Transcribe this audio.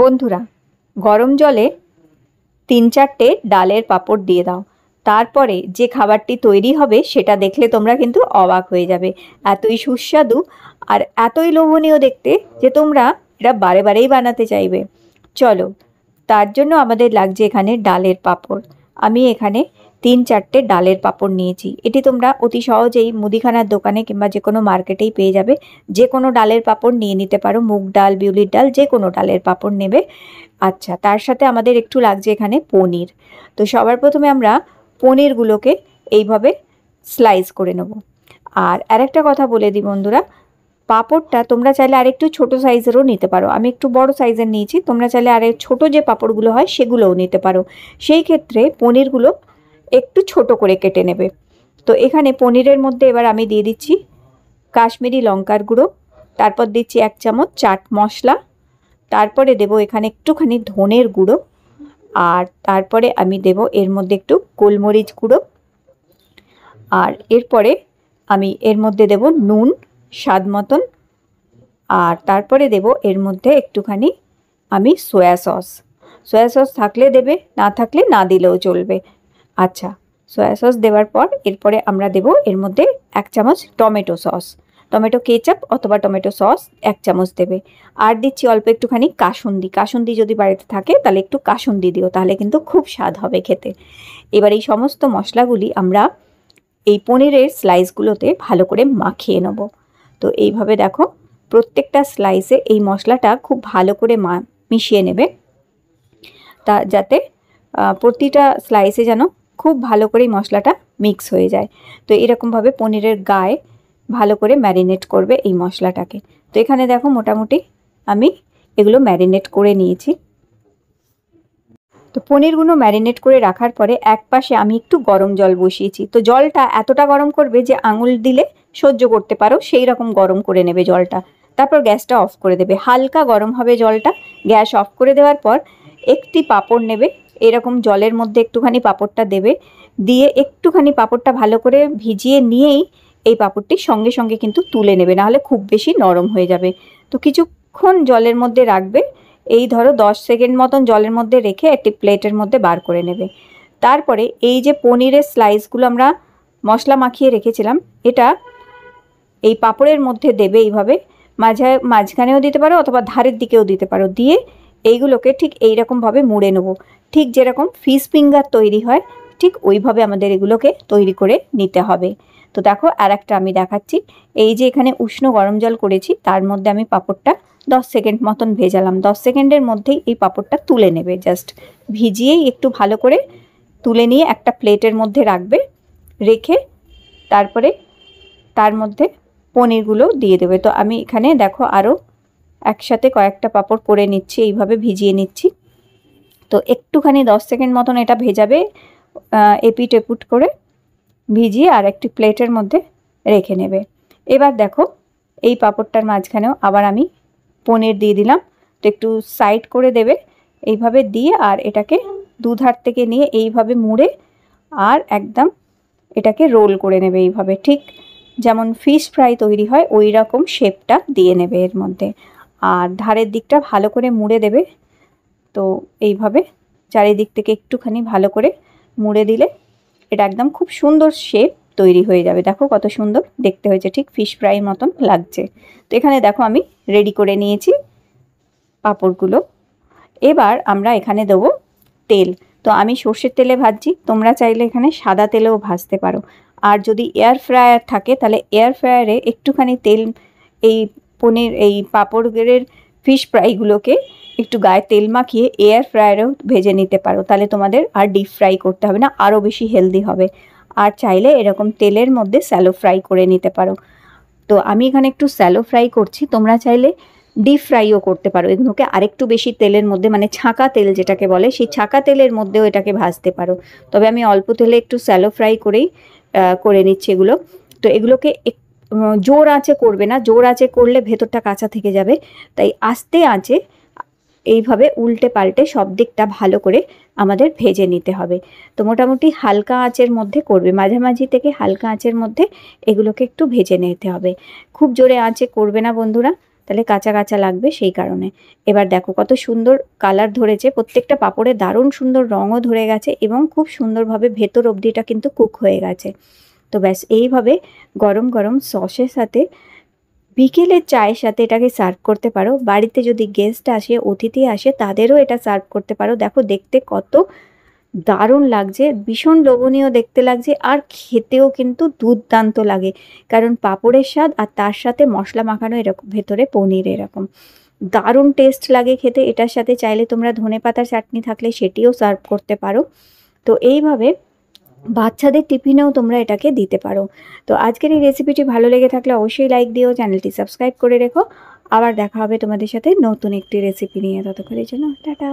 বন্ধুরা গরম জলে তিন চারটে ডালের পাপড় দিয়ে দাও তারপরে যে খাবারটি তৈরি হবে সেটা দেখলে তোমরা কিন্তু অবাক হয়ে যাবে এতই সুস্বাদু আর এতই লোভনীয় দেখতে যে তোমরা এটা বারে বারেই বানাতে চাইবে চলো তার জন্য আমাদের লাগছে এখানে ডালের পাপড় আমি এখানে তিন চারটে ডালের পাপড় নিয়েছি এটি তোমরা অতি সহজেই মুদিখানার দোকানে কিংবা যে কোনো মার্কেটেই পেয়ে যাবে যে কোনো ডালের পাপড় নিয়ে নিতে পারো মুগ ডাল বিউলির ডাল যে কোনো ডালের পাপড় নেবে আচ্ছা তার সাথে আমাদের একটু লাগছে এখানে পনির তো সবার প্রথমে আমরা পনিরগুলোকে এইভাবে স্লাইস করে নেব আর আরেকটা কথা বলে দিই বন্ধুরা পাপড়টা তোমরা চাইলে আরেকটু ছোট সাইজেরও নিতে পারো আমি একটু বড় সাইজের নিয়েছি তোমরা চাইলে আরে ছোট যে পাপড়গুলো হয় সেগুলোও নিতে পারো সেই ক্ষেত্রে পনিরগুলো একটু ছোট করে কেটে নেবে তো এখানে পনিরের মধ্যে এবার আমি দিয়ে দিচ্ছি কাশ্মীরি লঙ্কার গুঁড়ো তারপর দিচ্ছি এক চামচ চাট মশলা তারপরে দেব এখানে একটুখানি ধনের গুঁড়ো আর তারপরে আমি দেব এর মধ্যে একটু গোলমরিচ গুঁড়ো আর এরপরে আমি এর মধ্যে দেব নুন স্বাদ মতন আর তারপরে দেব এর মধ্যে একটুখানি আমি সয়া সস সয়া সস থাকলে দেবে না থাকলে না দিলেও চলবে আচ্ছা সয়া সস দেওয়ার পর এরপরে আমরা দেব এর মধ্যে এক চামচ টমেটো সস টমেটো কেচাপ অথবা টমেটো সস এক চামচ দেবে আর দিচ্ছি অল্প একটুখানি কাসুন্দি কাসুন্দি যদি বাড়িতে থাকে তাহলে একটু কাসুন্দি দিও তাহলে কিন্তু খুব স্বাদ হবে খেতে এবার এই সমস্ত মশলাগুলি আমরা এই পনিরের স্লাইসগুলোতে ভালো করে মাখিয়ে নেব তো এইভাবে দেখো প্রত্যেকটা স্লাইসে এই মশলাটা খুব ভালো করে মা মিশিয়ে নেবে তা যাতে প্রতিটা স্লাইসে যেন খুব ভালো করে মশলাটা মিক্স হয়ে যায় তো এরকমভাবে পনিরের গায়ে ভালো করে ম্যারিনেট করবে এই মশলাটাকে তো এখানে দেখো মোটামুটি আমি এগুলো ম্যারিনেট করে নিয়েছি তো পনিরগুলো ম্যারিনেট করে রাখার পরে এক পাশে আমি একটু গরম জল বসিয়েছি তো জলটা এতটা গরম করবে যে আঙুল দিলে সহ্য করতে পারো সেই রকম গরম করে নেবে জলটা তারপর গ্যাসটা অফ করে দেবে হালকা গরম হবে জলটা গ্যাস অফ করে দেওয়ার পর একটি পাপড় নেবে এরকম জলের মধ্যে একটুখানি পাঁপড়টা দেবে দিয়ে একটুখানি পাপড়টা ভালো করে ভিজিয়ে নিয়েই এই পাঁপড়টি সঙ্গে সঙ্গে কিন্তু তুলে নেবে নাহলে খুব বেশি নরম হয়ে যাবে তো কিছুক্ষণ জলের মধ্যে রাখবে এই ধরো দশ সেকেন্ড মতন জলের মধ্যে রেখে একটি প্লেটের মধ্যে বার করে নেবে তারপরে এই যে পনিরের স্লাইসগুলো আমরা মশলা মাখিয়ে রেখেছিলাম এটা এই পাপড়ের মধ্যে দেবে এইভাবে মাঝে মাঝখানেও দিতে পারো অথবা ধারের দিকেও দিতে পারো দিয়ে এইগুলোকে ঠিক এইরকমভাবে মুড়ে নেব ঠিক যেরকম ফিশ ফিঙ্গার তৈরি হয় ঠিক ওইভাবে আমাদের এগুলোকে তৈরি করে নিতে হবে তো দেখো আর একটা আমি দেখাচ্ছি এই যে এখানে উষ্ণ গরম জল করেছি তার মধ্যে আমি পাপড়টা দশ সেকেন্ড মতন ভেজালাম দশ সেকেন্ডের মধ্যেই এই পাপড়টা তুলে নেবে জাস্ট ভিজিয়েই একটু ভালো করে তুলে নিয়ে একটা প্লেটের মধ্যে রাখবে রেখে তারপরে তার মধ্যে পনিরগুলো দিয়ে দেবে তো আমি এখানে দেখো আরও একসাথে কয়েকটা পাপড় করে নিচ্ছি এইভাবে ভিজিয়ে নিচ্ছি তো একটুখানি দশ সেকেন্ড মতন এটা ভেজাবে এপিট এপুট করে ভিজিয়ে আর একটি প্লেটের মধ্যে রেখে নেবে এবার দেখো এই পাপড়টার মাঝখানেও আবার আমি পনির দিয়ে দিলাম তো একটু সাইড করে দেবে এইভাবে দিয়ে আর এটাকে দুধার থেকে নিয়ে এইভাবে মুড়ে আর একদম এটাকে রোল করে নেবে এইভাবে ঠিক যেমন ফিশ ফ্রাই তৈরি হয় ওই রকম শেপটা দিয়ে নেবে এর মধ্যে আর ধারের দিকটা ভালো করে মুড়ে দেবে তো এইভাবে চারিদিক থেকে একটুখানি ভালো করে মুড়ে দিলে এটা একদম খুব সুন্দর শেপ তৈরি হয়ে যাবে দেখো কত সুন্দর দেখতে হয়েছে ঠিক ফিশ ফ্রাই মতন লাগছে তো এখানে দেখো আমি রেডি করে নিয়েছি পাঁপড়গুলো এবার আমরা এখানে দেবো তেল তো আমি সর্ষের তেলে ভাজছি তোমরা চাইলে এখানে সাদা তেলেও ভাজতে পারো আর যদি এয়ার ফ্রায়ার থাকে তাহলে এয়ার ফ্রায়ারে একটুখানি তেল এই পনির এই পাঁপড়ের ফিশ ফ্রাইগুলোকে একটু গায়ে তেল মাখিয়ে এয়ার ফ্রায়ারেও ভেজে নিতে পারো তাহলে তোমাদের আর ডিপ ফ্রাই করতে হবে না আরও বেশি হেলদি হবে আর চাইলে এরকম তেলের মধ্যে স্যালো ফ্রাই করে নিতে পারো তো আমি এখানে একটু স্যালো ফ্রাই করছি তোমরা চাইলে ডিপ ফ্রাইও করতে পারো এগুলোকে আরেকটু বেশি তেলের মধ্যে মানে ছাঁকা তেল যেটাকে বলে সেই ছাঁকা তেলের মধ্যেও এটাকে ভাজতে পারো তবে আমি অল্প তেলে একটু স্যালো ফ্রাই করেই করে নিচ্ছি এগুলো তো এগুলোকে জোর আঁচে করবে না জোর আঁচে করলে ভেতরটা কাঁচা থেকে যাবে তাই আস্তে আঁচে এইভাবে উল্টে পাল্টে সব দিকটা ভালো করে আমাদের ভেজে নিতে হবে তো মোটামুটি হালকা আঁচের মধ্যে করবে মাঝামাঝি থেকে হালকা আঁচের মধ্যে এগুলোকে একটু ভেজে নিতে হবে খুব জোরে আঁচে করবে না বন্ধুরা তাহলে কাঁচা কাঁচা লাগবে সেই কারণে এবার দেখো কত সুন্দর কালার ধরেছে প্রত্যেকটা পাপড়ে দারুণ সুন্দর রঙও ধরে গেছে এবং খুব সুন্দরভাবে ভেতর অবধিটা কিন্তু কুক হয়ে গেছে তো ব্যাস এইভাবে গরম গরম সসের সাথে বিকেলের চায়ের সাথে এটাকে সার্ভ করতে পারো বাড়িতে যদি গেস্ট আসে অতিথি আসে তাদেরও এটা সার্ভ করতে পারো দেখো দেখতে কত দারুণ লাগছে ভীষণ লোভনীয় দেখতে লাগছে আর খেতেও কিন্তু দুর্দান্ত লাগে কারণ পাঁপড়ের স্বাদ আর তার সাথে মশলা মাখানো এরকম ভেতরে পনির এরকম দারুণ টেস্ট লাগে খেতে এটার সাথে চাইলে তোমরা ধনে পাতার চাটনি থাকলে সেটিও সার্ভ করতে পারো তো এইভাবে বাচ্চাদের টিফিনেও তোমরা এটাকে দিতে পারো তো আজকের এই রেসিপিটি ভালো লেগে থাকলে অবশ্যই লাইক দিও চ্যানেলটি সাবস্ক্রাইব করে রেখো আবার দেখা হবে তোমাদের সাথে নতুন একটি রেসিপি নিয়ে ততক্ষণের জন্য টাটা